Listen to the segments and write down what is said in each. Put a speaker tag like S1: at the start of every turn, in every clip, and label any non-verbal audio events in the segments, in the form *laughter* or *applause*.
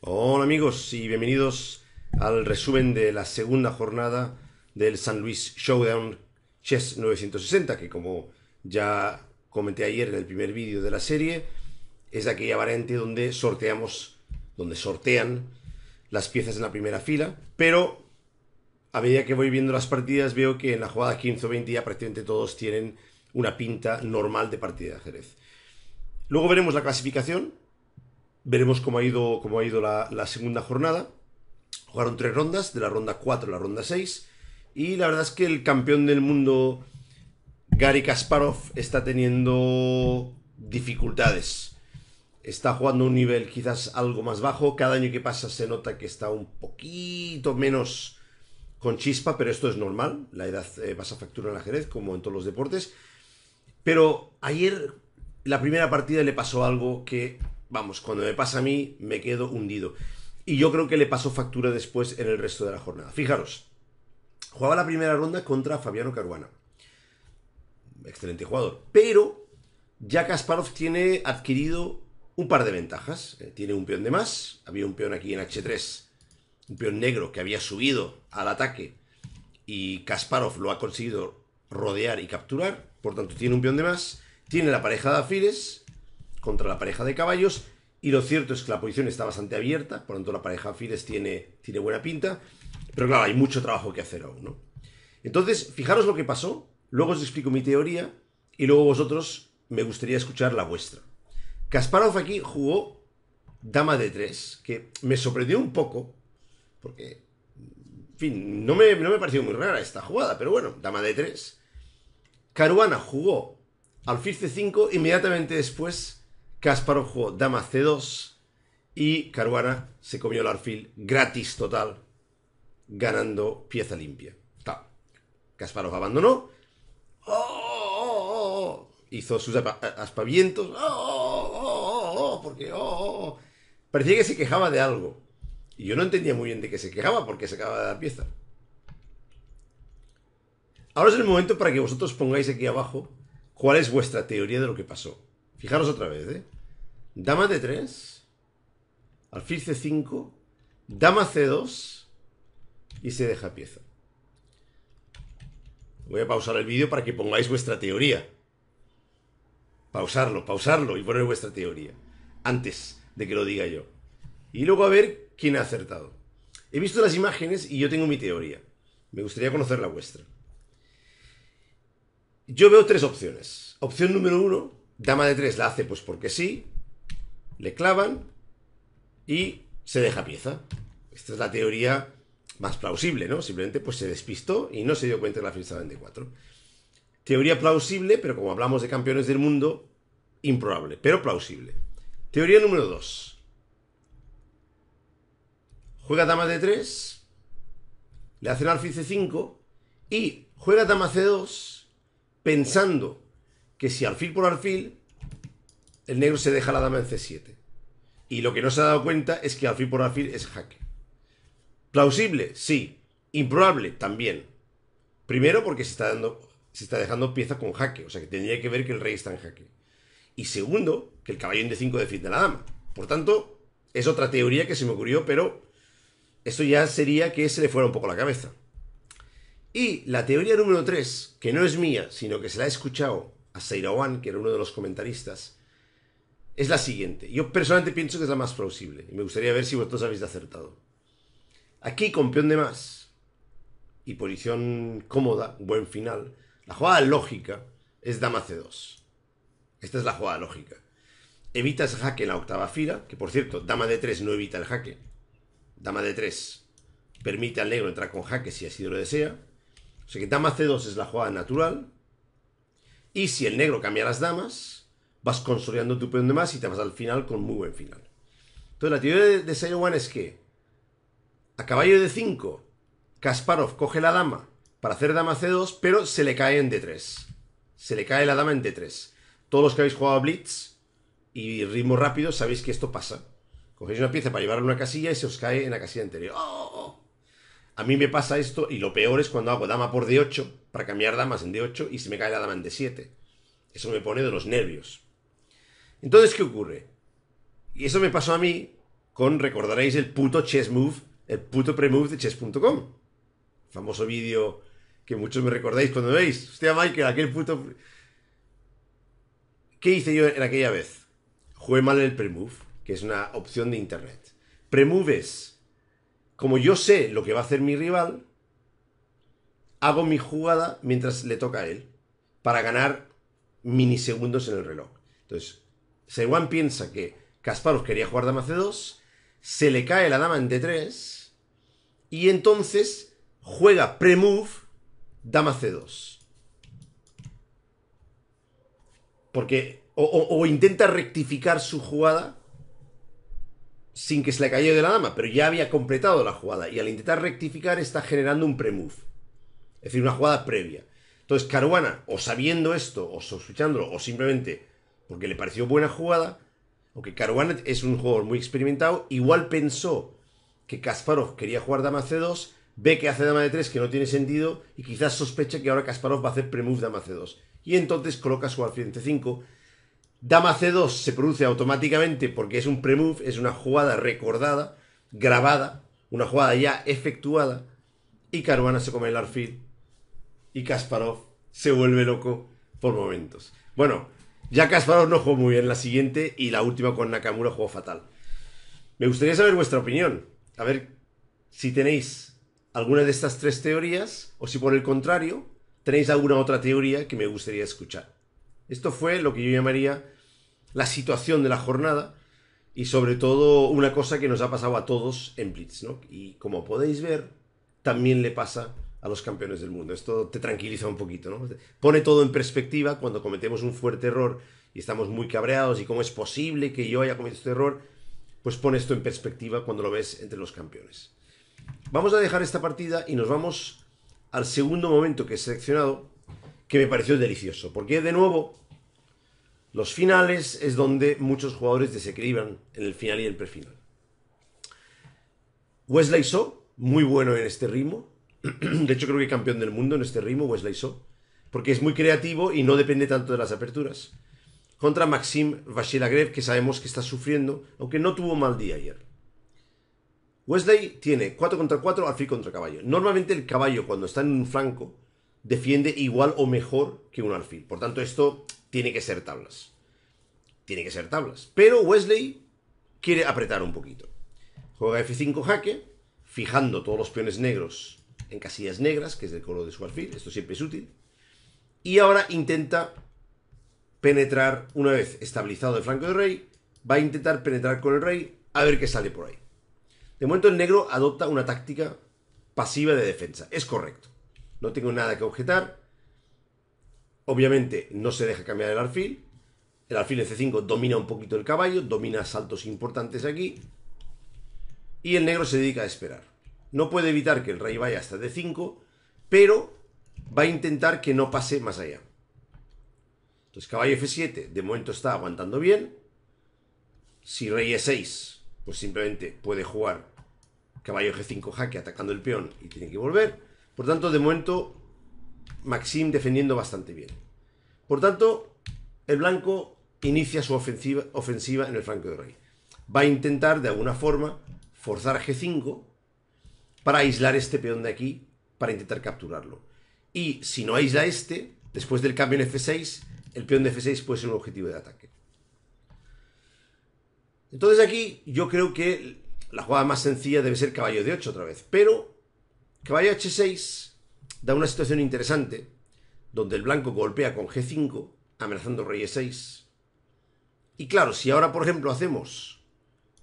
S1: Hola amigos y bienvenidos al resumen de la segunda jornada del San Luis Showdown Chess 960, que como ya comenté ayer en el primer vídeo de la serie, es aquella variante donde sorteamos, donde sortean las piezas en la primera fila, pero a medida que voy viendo las partidas veo que en la jugada 15 o 20 ya prácticamente todos tienen una pinta normal de partida de ajedrez. Luego veremos la clasificación, Veremos cómo ha ido, ha ido la, segunda jornada. Jugaron tres rondas, de la ronda 4 a la ronda 6. Y la verdad es que el campeón del mundo, Gary Kasparov, está teniendo dificultades. Está jugando un nivel quizás algo más bajo. Cada año que pasa se nota que está un poquito menos con chispa, pero esto es normal. La edad eh, pasa factura en la ajedrez, como en todos los deportes. Pero ayer, la primera partida le pasó algo que vamos, cuando me pasa a mí, me quedo hundido. Y yo creo que le pasó factura después en el resto de la jornada. Fijaros, jugaba la primera ronda contra Fabiano Caruana. Excelente jugador. Pero ya Kasparov tiene adquirido un par de ventajas. Eh, tiene un peón de más. Había un peón aquí en H3. Un peón negro que había subido al ataque. Y Kasparov lo ha conseguido rodear y capturar. Por tanto, tiene un peón de más. Tiene la pareja de afiles contra la pareja de caballos. Y lo cierto es que la posición está bastante abierta, por lo tanto la pareja Fides tiene, tiene buena pinta. Pero claro, hay mucho trabajo que hacer aún, Entonces, fijaros lo que pasó, luego os explico mi teoría y luego vosotros me gustaría escuchar la vuestra. Kasparov aquí jugó dama de 3, que me sorprendió un poco, porque, en fin, no me, no me pareció muy rara esta jugada, pero bueno, dama de 3. Caruana jugó alfil c5, inmediatamente después Kasparov jugó dama c2 y Caruana se comió el alfil gratis total, ganando pieza limpia. Ta. Kasparov abandonó. Oh, oh, oh, oh, Hizo sus aspavientos. porque parecía que se quejaba de algo. Y yo no entendía muy bien de qué se quejaba porque se acababa de la pieza. Ahora es el momento para que vosotros pongáis aquí abajo cuál es vuestra teoría de lo que pasó. Fijaros otra vez, ¿eh? Dama de 3 Alfil C5. Dama C2. Y se deja pieza. Voy a pausar el vídeo para que pongáis vuestra teoría. Pausarlo, pausarlo y poner vuestra teoría. Antes de que lo diga yo. Y luego a ver quién ha acertado. He visto las imágenes y yo tengo mi teoría. Me gustaría conocer la vuestra. Yo veo tres opciones. Opción número uno, Dama de 3 la hace pues porque sí, le clavan y se deja pieza. Esta es la teoría más plausible, ¿no? Simplemente pues se despistó y no se dio cuenta de la fiesta de 4. Teoría plausible, pero como hablamos de campeones del mundo, improbable, pero plausible. Teoría número 2. Juega dama de 3, le hace la alfil C5 y juega dama C2 pensando que si alfil por alfil, el negro se deja la dama en C7. Y lo que no se ha dado cuenta es que alfil por alfil es jaque. ¿Plausible? Sí. Improbable también. Primero porque se está, dando, se está dejando pieza con jaque, o sea que tendría que ver que el rey está en jaque. Y segundo, que el caballo en D5 defiende a la dama. Por tanto, es otra teoría que se me ocurrió, pero esto ya sería que se le fuera un poco la cabeza. Y la teoría número 3, que no es mía, sino que se la he escuchado a Seirawan, que era uno de los comentaristas, es la siguiente. Yo personalmente pienso que es la más plausible y me gustaría ver si vosotros habéis acertado. Aquí con peón de más y posición cómoda, buen final, la jugada lógica es dama c2. Esta es la jugada lógica. Evitas jaque en la octava fila, que por cierto, dama d3 no evita el jaque. Dama d3 permite al negro entrar con jaque si así lo desea. O sea que dama c2 es la jugada natural. Y si el negro cambia las damas, vas consolidando tu peón de más y te vas al final con muy buen final. Entonces la teoría de One es que a caballo de 5, Kasparov coge la dama para hacer dama C2, pero se le cae en D3. Se le cae la dama en D3. Todos los que habéis jugado Blitz y ritmo rápido sabéis que esto pasa. Cogéis una pieza para llevarla a una casilla y se os cae en la casilla anterior. ¡Oh! oh, oh! A mí me pasa esto y lo peor es cuando hago dama por D8 para cambiar damas en D8 y se me cae la dama en D7. Eso me pone de los nervios. Entonces, ¿qué ocurre? Y eso me pasó a mí con, recordaréis, el puto chess move, el puto pre-move de chess.com. Famoso vídeo que muchos me recordáis cuando me veis. Hostia, Michael, aquel puto... ¿Qué hice yo en aquella vez? Jugué mal el pre-move, que es una opción de internet. pre como yo sé lo que va a hacer mi rival, hago mi jugada mientras le toca a él, para ganar minisegundos en el reloj. Entonces, Seguan piensa que Kasparov quería jugar dama c2, se le cae la dama en d3, y entonces juega pre-move dama c2. Porque, o, o intenta rectificar su jugada sin que se le cayó de la dama, pero ya había completado la jugada y al intentar rectificar está generando un premove, es decir, una jugada previa. Entonces Caruana, o sabiendo esto, o sospechándolo, o simplemente porque le pareció buena jugada, aunque Caruana es un jugador muy experimentado, igual pensó que Kasparov quería jugar dama c2, ve que hace dama de 3 que no tiene sentido y quizás sospecha que ahora Kasparov va a hacer premove dama c2. Y entonces coloca su alfil en c5, Dama C2 se produce automáticamente porque es un premove, es una jugada recordada, grabada, una jugada ya efectuada. Y Caruana se come el arfil. Y Kasparov se vuelve loco por momentos. Bueno, ya Kasparov no jugó muy bien la siguiente y la última con Nakamura jugó fatal. Me gustaría saber vuestra opinión. A ver si tenéis alguna de estas tres teorías o si por el contrario tenéis alguna otra teoría que me gustaría escuchar. Esto fue lo que yo llamaría la situación de la jornada y sobre todo una cosa que nos ha pasado a todos en Blitz, Y como podéis ver, también le pasa a los campeones del mundo. Esto te tranquiliza un poquito, ¿no? Pone todo en perspectiva cuando cometemos un fuerte error y estamos muy cabreados y cómo es posible que yo haya cometido este error, pues pone esto en perspectiva cuando lo ves entre los campeones. Vamos a dejar esta partida y nos vamos al segundo momento que he seleccionado, que me pareció delicioso. Porque de nuevo, los finales es donde muchos jugadores desequilibran en el final y el prefinal. Wesley So, muy bueno en este ritmo. *clears throat* De hecho, creo que campeón del mundo en este ritmo, Wesley So. Porque es muy creativo y no depende tanto de las aperturas. Contra Maxim Vachilagrev, que sabemos que está sufriendo, aunque no tuvo mal día ayer. Wesley tiene 4 contra 4, alfil contra caballo. Normalmente el caballo, cuando está en un flanco, defiende igual o mejor que un alfil. Por tanto, esto tiene que ser tablas. Tiene que ser tablas. Pero Wesley quiere apretar un poquito. Juega F5 jaque, fijando todos los peones negros en casillas negras, que es del color de su alfil. Esto siempre es útil. Y ahora intenta penetrar, una vez estabilizado el flanco del rey, va a intentar penetrar con el rey a ver qué sale por ahí. De momento el negro adopta una táctica pasiva de defensa. Es correcto no tengo nada que objetar. Obviamente no se deja cambiar el alfil. El alfil C5 domina un poquito el caballo, domina saltos importantes aquí. Y el negro se dedica a esperar. No puede evitar que el rey vaya hasta D5, pero va a intentar que no pase más allá. Entonces caballo F7 de momento está aguantando bien. Si rey E6, pues simplemente puede jugar caballo G5 jaque atacando el peón y tiene que volver. Por tanto, de momento, Maxim defendiendo bastante bien. Por tanto, el blanco inicia su ofensiva, en el flanco de rey. Va a intentar, de alguna forma, forzar a G5 para aislar este peón de aquí, para intentar capturarlo. Y si no aísla este, después del cambio en F6, el peón de F6 puede ser un objetivo de ataque. Entonces aquí yo creo que la jugada más sencilla debe ser caballo de 8 otra vez. Pero Caballo H6 da una situación interesante, donde el blanco golpea con G5, amenazando rey E6. Y claro, si ahora, por ejemplo, hacemos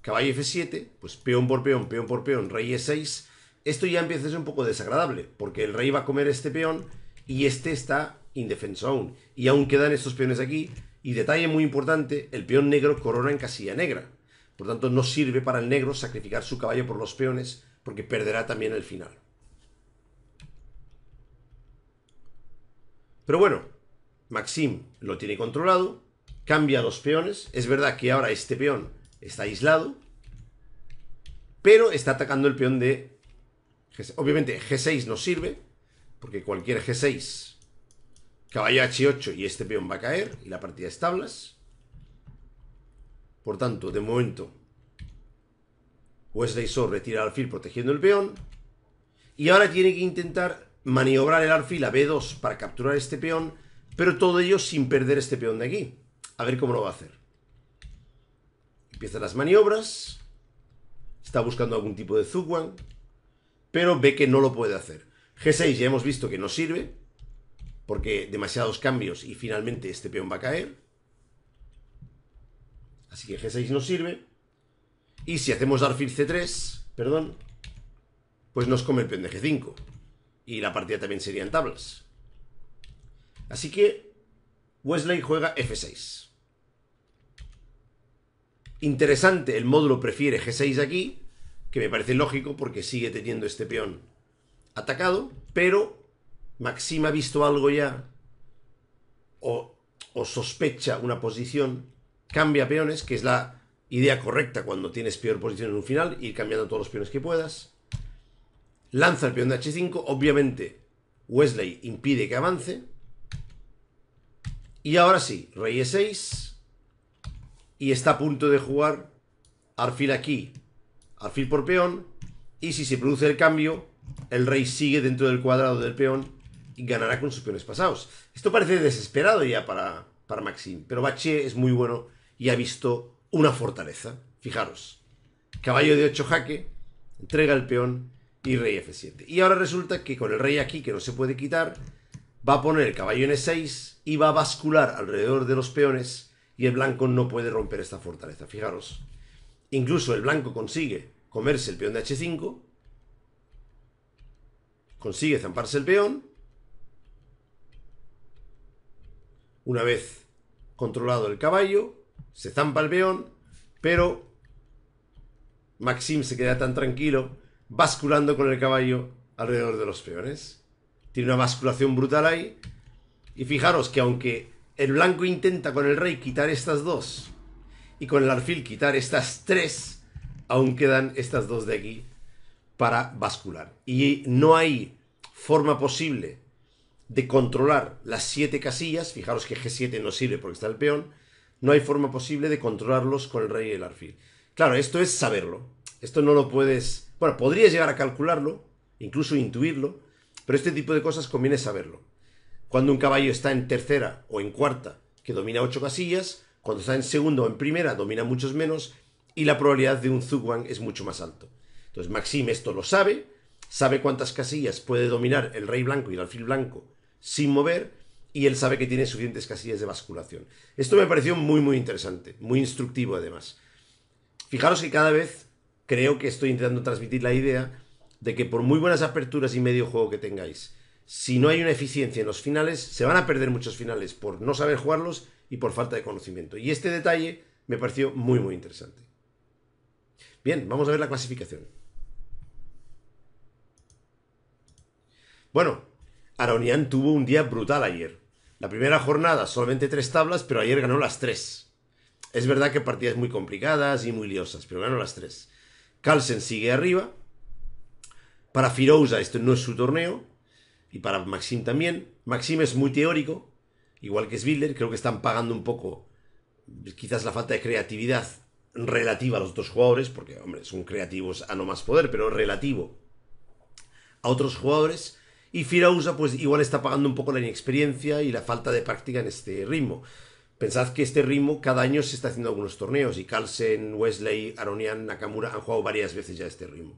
S1: caballo F7, pues peón por peón, peón por peón, rey E6, esto ya empieza a ser un poco desagradable, porque el rey va a comer este peón y este está indefenso aún. Y aún quedan estos peones aquí. Y detalle muy importante, el peón negro corona en casilla negra. Por tanto, no sirve para el negro sacrificar su caballo por los peones, porque perderá también el final. Pero bueno, Maxim lo tiene controlado, cambia los peones. Es verdad que ahora este peón está aislado, pero está atacando el peón de... Obviamente G6 no sirve, porque cualquier G6, caballo H8 y este peón va a caer, y la partida es tablas. Por tanto, de momento, Wesley retira al alfil protegiendo el peón, y ahora tiene que intentar maniobrar el alfil a B2 para capturar este peón, pero todo ello sin perder este peón de aquí. A ver cómo lo va a hacer. Empieza las maniobras. Está buscando algún tipo de Zugwan. Pero ve que no lo puede hacer. G6 ya hemos visto que no sirve. Porque demasiados cambios y finalmente este peón va a caer. Así que G6 no sirve. Y si hacemos darfil C3, perdón, pues nos come el peón de G5 y la partida también sería en tablas. Así que Wesley juega F6. Interesante, el módulo prefiere G6 aquí, que me parece lógico porque sigue teniendo este peón atacado, pero Maxima ha visto algo ya o, o sospecha una posición, cambia peones, que es la idea correcta cuando tienes peor posición en un final, ir cambiando todos los peones que puedas. Lanza el peón de H5. Obviamente, Wesley impide que avance. Y ahora sí, rey E6. Y está a punto de jugar Arfil aquí, Arfil por peón. Y si se produce el cambio, el rey sigue dentro del cuadrado del peón y ganará con sus peones pasados. Esto parece desesperado ya para, para Maxim, pero Bache es muy bueno y ha visto una fortaleza. Fijaros, caballo de 8 jaque, entrega el peón y rey f7. Y ahora resulta que con el rey aquí, que no se puede quitar, va a poner el caballo en e6 y va a bascular alrededor de los peones y el blanco no puede romper esta fortaleza. Fijaros, incluso el blanco consigue comerse el peón de h5, consigue zamparse el peón, una vez controlado el caballo, se zampa el peón, pero Maxim se queda tan tranquilo basculando con el caballo alrededor de los peones. Tiene una basculación brutal ahí. Y fijaros que aunque el blanco intenta con el rey quitar estas dos y con el alfil quitar estas tres, aún quedan estas dos de aquí para bascular. Y no hay forma posible de controlar las siete casillas. Fijaros que G7 no sirve porque está el peón. No hay forma posible de controlarlos con el rey y el alfil. Claro, esto es saberlo. Esto no lo puedes bueno, podría llegar a calcularlo, incluso intuirlo, pero este tipo de cosas conviene saberlo. Cuando un caballo está en tercera o en cuarta, que domina ocho casillas, cuando está en segundo o en primera, domina muchos menos, y la probabilidad de un Zugwan es mucho más alto. Entonces Maxim esto lo sabe, sabe cuántas casillas puede dominar el rey blanco y el alfil blanco sin mover, y él sabe que tiene suficientes casillas de basculación. Esto me pareció muy, muy interesante, muy instructivo además. Fijaros que cada vez creo que estoy intentando transmitir la idea de que por muy buenas aperturas y medio juego que tengáis, si no hay una eficiencia en los finales, se van a perder muchos finales por no saber jugarlos y por falta de conocimiento. Y este detalle me pareció muy, muy interesante. Bien, vamos a ver la clasificación. Bueno, Aronian tuvo un día brutal ayer. La primera jornada solamente tres tablas, pero ayer ganó las tres. Es verdad que partidas muy complicadas y muy liosas, pero ganó las tres. Carlsen sigue arriba. Para Firouza esto no es su torneo. Y para Maxim también. Maxim es muy teórico, igual que Svilder. Creo que están pagando un poco quizás la falta de creatividad relativa a los dos jugadores, porque, hombre, son creativos a no más poder, pero relativo a otros jugadores. Y Firouza, pues igual está pagando un poco la inexperiencia y la falta de práctica en este ritmo. Pensad que este ritmo cada año se está haciendo algunos torneos y Carlsen, Wesley, Aronian, Nakamura han jugado varias veces ya este ritmo.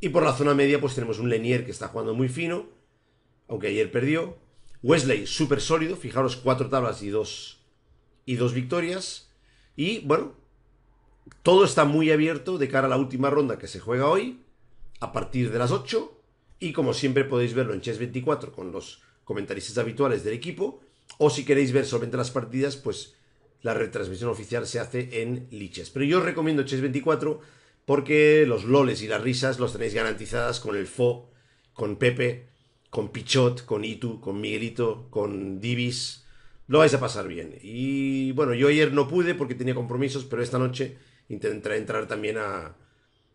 S1: Y por la zona media pues tenemos un Lenier que está jugando muy fino, aunque ayer perdió. Wesley súper sólido, fijaros cuatro tablas y dos, y dos victorias. Y bueno, todo está muy abierto de cara a la última ronda que se juega hoy, a partir de las 8. Y como siempre podéis verlo en Chess 24 con los comentaristas habituales del equipo o si queréis ver solamente las partidas, pues la retransmisión oficial se hace en Liches. Pero yo os recomiendo Chess 24 porque los loles y las risas los tenéis garantizadas con el Fo, con Pepe, con Pichot, con Itu, con Miguelito, con Divis. Lo vais a pasar bien. Y bueno, yo ayer no pude porque tenía compromisos, pero esta noche intentaré entrar también a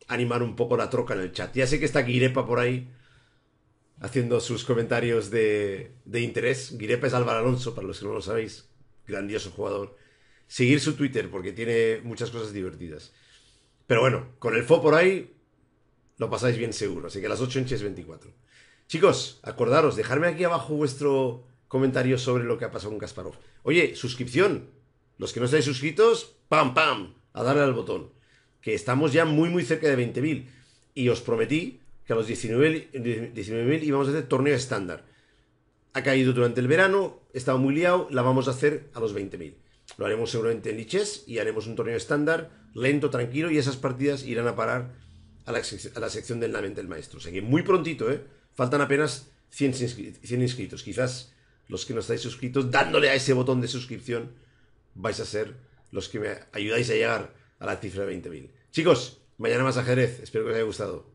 S1: animar un poco la troca en el chat. Ya sé que está Guirepa por ahí haciendo sus comentarios de, de interés. Girepes, Álvaro Alonso, para los que no lo sabéis, grandioso jugador. Seguir su Twitter porque tiene muchas cosas divertidas. Pero bueno, con el FO por ahí lo pasáis bien seguro. Así que a las 8 enches 24. Chicos, acordaros, dejadme aquí abajo vuestro comentario sobre lo que ha pasado con Kasparov. Oye, suscripción. Los que no estáis suscritos, pam, pam, a darle al botón. Que estamos ya muy, muy cerca de 20.000. Y os prometí que a los 19.000 19 íbamos a hacer torneo estándar. Ha caído durante el verano, estaba muy liado, la vamos a hacer a los 20.000. Lo haremos seguramente en Liches y haremos un torneo estándar, lento, tranquilo, y esas partidas irán a parar a la, sección del Lament del Maestro. O sea que muy prontito, ¿eh? Faltan apenas 100, 100 inscritos. Quizás los que no estáis suscritos, dándole a ese botón de suscripción, vais a ser los que me ayudáis a llegar a la cifra de 20.000. Chicos, mañana más ajedrez. Espero que os haya gustado.